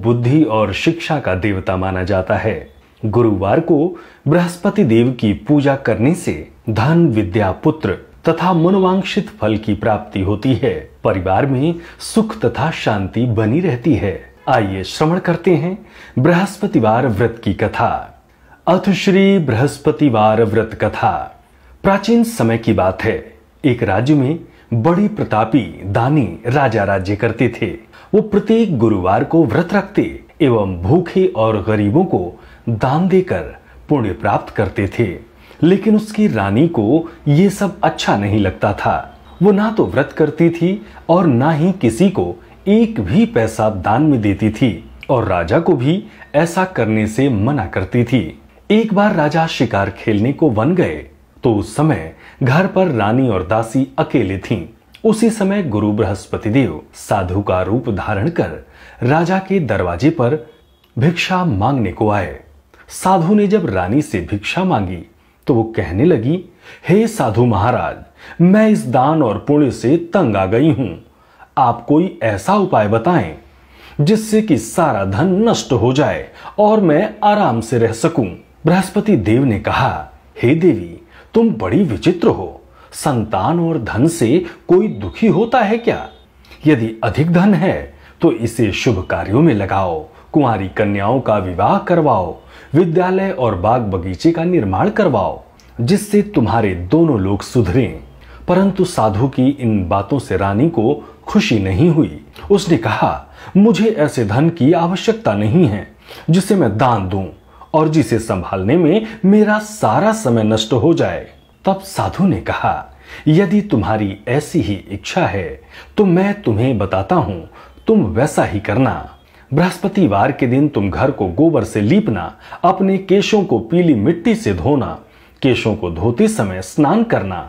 बुद्धि और शिक्षा का देवता माना जाता है गुरुवार को बृहस्पति देव की पूजा करने से धन विद्या पुत्र तथा मनोवांक्षित फल की प्राप्ति होती है परिवार में सुख तथा शांति बनी रहती है आइए श्रवण करते हैं बृहस्पतिवार व्रत की कथा अथ श्री बृहस्पतिवार व्रत कथा प्राचीन समय की बात है एक राज्य में बड़ी प्रतापी दानी राजा राज्य करते थे वो प्रत्येक गुरुवार को व्रत रखते एवं भूखे और गरीबों को दान देकर पुण्य प्राप्त करते थे लेकिन उसकी रानी को ये सब अच्छा नहीं लगता था वो ना तो व्रत करती थी और ना ही किसी को एक भी पैसा दान में देती थी और राजा को भी ऐसा करने से मना करती थी एक बार राजा शिकार खेलने को वन गए तो उस समय घर पर रानी और दासी अकेले थीं। उसी समय गुरु बृहस्पति देव साधु का रूप धारण कर राजा के दरवाजे पर भिक्षा मांगने को आए साधु ने जब रानी से भिक्षा मांगी तो वो कहने लगी हे साधु महाराज मैं इस दान और पुण्य से तंग आ गई हूं आप कोई ऐसा उपाय बताएं जिससे कि सारा धन नष्ट हो जाए और मैं आराम से रह सकूं बृहस्पति देव ने कहा हे देवी तुम बड़ी विचित्र हो संतान और धन से कोई दुखी होता है क्या यदि अधिक धन है तो इसे शुभ कार्यों में लगाओ कुंवारी कन्याओं का विवाह करवाओ विद्यालय और बाग बगीचे का निर्माण करवाओ जिससे तुम्हारे दोनों लोग सुधरें परंतु साधु की इन बातों से रानी को खुशी नहीं हुई उसने कहा मुझे ऐसे धन की आवश्यकता नहीं है जिसे मैं दान दूं और जिसे संभालने में मेरा सारा समय नष्ट हो जाए तब साधु ने कहा यदि तुम्हारी ऐसी ही इच्छा है तो मैं तुम्हें बताता हूं तुम वैसा ही करना बृहस्पतिवार के दिन तुम घर को गोबर से लीपना अपने केशों को पीली मिट्टी से धोना केशों को धोते समय स्नान करना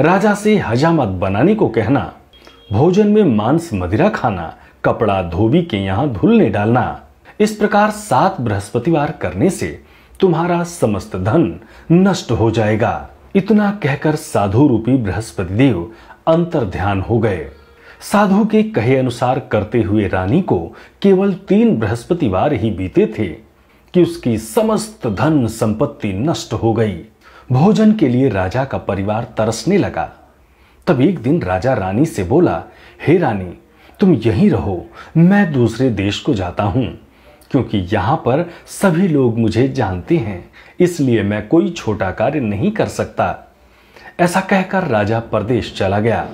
राजा से हजामत बनाने को कहना भोजन में मांस मदिरा खाना कपड़ा धोबी के यहाँ धुलने डालना इस प्रकार सात बृहस्पतिवार करने से तुम्हारा समस्त धन नष्ट हो जाएगा इतना कहकर साधु रूपी बृहस्पति देव अंतर ध्यान हो गए साधु के कहे अनुसार करते हुए रानी को केवल तीन बृहस्पतिवार ही बीते थे कि उसकी समस्त धन संपत्ति नष्ट हो गई भोजन के लिए राजा का परिवार तरसने लगा तब एक दिन राजा रानी से बोला हे रानी तुम यहीं रहो मैं दूसरे देश को जाता हूं क्योंकि यहाँ पर सभी लोग मुझे जानते हैं इसलिए मैं कोई छोटा कार्य नहीं कर सकता ऐसा कहकर राजा परदेश चला गया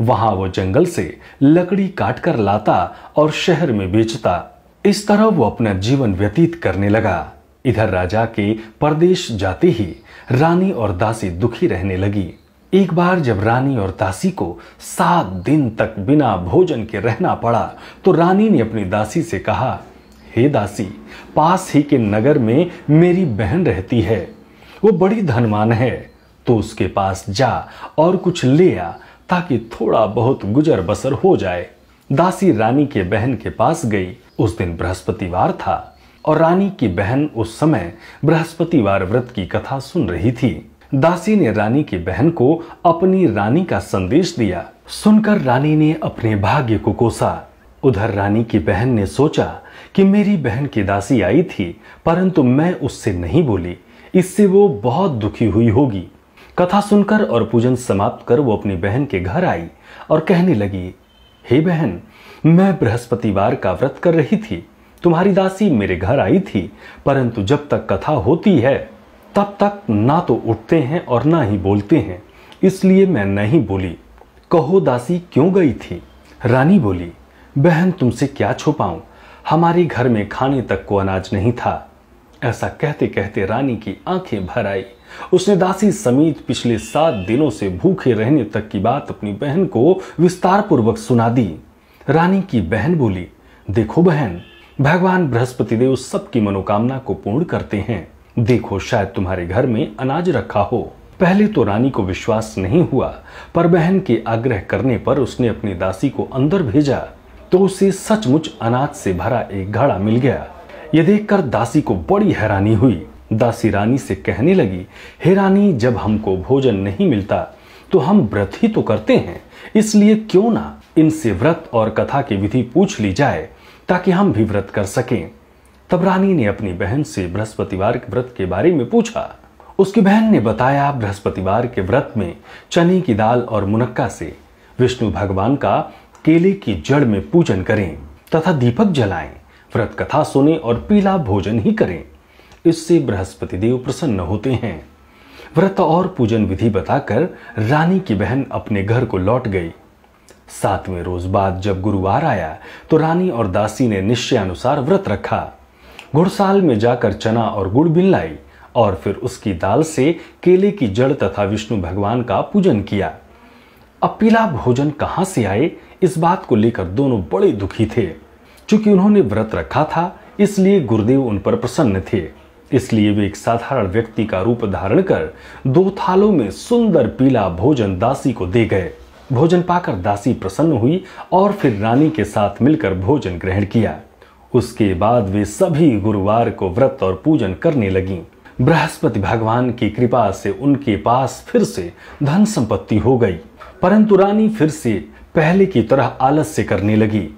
वहां वो जंगल से लकड़ी काट कर लाता और शहर में बेचता इस तरह वो अपना जीवन व्यतीत करने लगा इधर राजा के परदेश जाते ही रानी और दासी दुखी रहने लगी एक बार जब रानी और दासी को सात दिन तक बिना भोजन के रहना पड़ा तो रानी ने अपनी दासी से कहा हे दासी पास ही के नगर में मेरी बहन रहती है वो बड़ी धनवान है तो उसके पास जा और कुछ ले आ ताकि थोड़ा बहुत गुजर बसर हो जाए दासी रानी के बहन के पास गई उस दिन बृहस्पतिवार था और रानी की बहन उस समय बृहस्पतिवार व्रत की कथा सुन रही थी दासी ने रानी की बहन को अपनी रानी का संदेश दिया सुनकर रानी ने अपने भाग्य को कोसा उधर रानी की बहन ने सोचा कि मेरी बहन की दासी आई थी परंतु मैं उससे नहीं बोली इससे वो बहुत दुखी हुई होगी कथा सुनकर और पूजन समाप्त कर वो अपनी बहन के घर आई और कहने लगी हे hey बहन मैं बृहस्पतिवार का व्रत कर रही थी तुम्हारी दासी मेरे घर आई थी परंतु जब तक कथा होती है तब तक ना तो उठते हैं और ना ही बोलते हैं इसलिए मैं नहीं बोली कहो दासी क्यों गई थी रानी बोली बहन तुमसे क्या छुपाऊं हमारे घर में खाने तक को अनाज नहीं था ऐसा कहते कहते रानी की आंखें भर आई उसने दासी समेत पिछले सात दिनों से भूखे रहने तक की बात अपनी बहन को विस्तार पूर्वक सुना दी रानी की बहन बोली देखो बहन भगवान बृहस्पति देव सबकी मनोकामना को पूर्ण करते हैं देखो शायद तुम्हारे घर में अनाज रखा हो पहले तो रानी को विश्वास नहीं हुआ पर बहन के आग्रह करने पर उसने अपनी दासी को अंदर भेजा तो उसे सचमुच अनाज से भरा एक घड़ा मिल गया यह देखकर दासी को बड़ी हैरानी हुई दासी रानी से कहने लगी हे रानी जब हमको भोजन नहीं मिलता तो हम व्रत ही तो करते हैं इसलिए क्यों ना इनसे व्रत और कथा की विधि पूछ ली जाए ताकि हम भी व्रत कर सकें तब रानी ने अपनी बहन से बृहस्पतिवार के व्रत के बारे में पूछा उसकी बहन ने बताया बृहस्पतिवार के व्रत में चने की दाल और मुनक्का से विष्णु भगवान का केले की जड़ में पूजन करें तथा दीपक जलाएं व्रत कथा सुने और पीला भोजन ही करें इससे बृहस्पति देव प्रसन्न होते हैं व्रत और पूजन विधि बताकर रानी की बहन अपने घर को लौट गई सातवें रोज बाद जब गुरुवार आया तो रानी और दासी ने निश्चय अनुसार व्रत रखा घुड़साल में जाकर चना और गुड़ बिन और फिर उसकी दाल से केले की जड़ तथा विष्णु भगवान का पूजन किया अब पीला भोजन कहाँ से आए इस बात को लेकर दोनों बड़े दुखी थे चूंकि उन्होंने व्रत रखा था इसलिए गुरुदेव उन पर प्रसन्न थे इसलिए वे एक साधारण व्यक्ति का रूप धारण कर दो थालों में सुंदर पीला भोजन दासी को दे गए भोजन पाकर दासी प्रसन्न हुई और फिर रानी के साथ मिलकर भोजन ग्रहण किया उसके बाद वे सभी गुरुवार को व्रत और पूजन करने लगी बृहस्पति भगवान की कृपा से उनके पास फिर से धन संपत्ति हो गई परंतु रानी फिर से पहले की तरह आलस्य करने लगी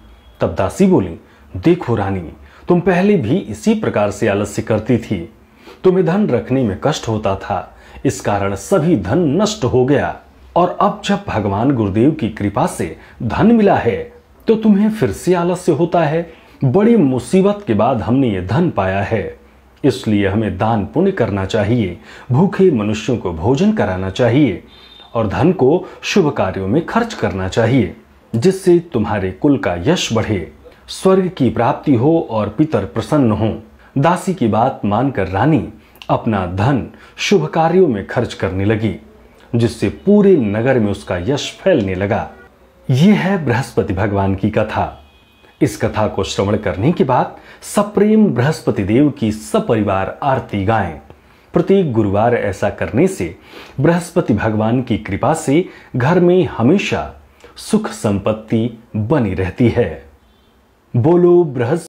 तब दासी बोली देखो रानी तुम पहले भी इसी प्रकार से आलस्य करती थी तुम्हें धन रखने में कष्ट होता था इस कारण सभी धन नष्ट हो गया और अब जब भगवान गुरुदेव की कृपा से धन मिला है तो तुम्हें फिर से आलस्य होता है बड़ी मुसीबत के बाद हमने ये धन पाया है इसलिए हमें दान पुण्य करना चाहिए भूखे मनुष्यों को भोजन कराना चाहिए और धन को शुभ कार्यों में खर्च करना चाहिए जिससे तुम्हारे कुल का यश बढ़े स्वर्ग की प्राप्ति हो और पितर प्रसन्न हो दासी की बात मानकर रानी अपना धन शुभ कार्यों में खर्च करने लगी जिससे पूरे नगर में उसका यश फैलने लगा यह है बृहस्पति भगवान की कथा इस कथा को श्रवण करने के बाद सप्रेम बृहस्पति देव की सपरिवार आरती गाएं प्रत्येक गुरुवार ऐसा करने से बृहस्पति भगवान की कृपा से घर में हमेशा सुख संपत्ति बनी रहती है बोलो बृहस्पति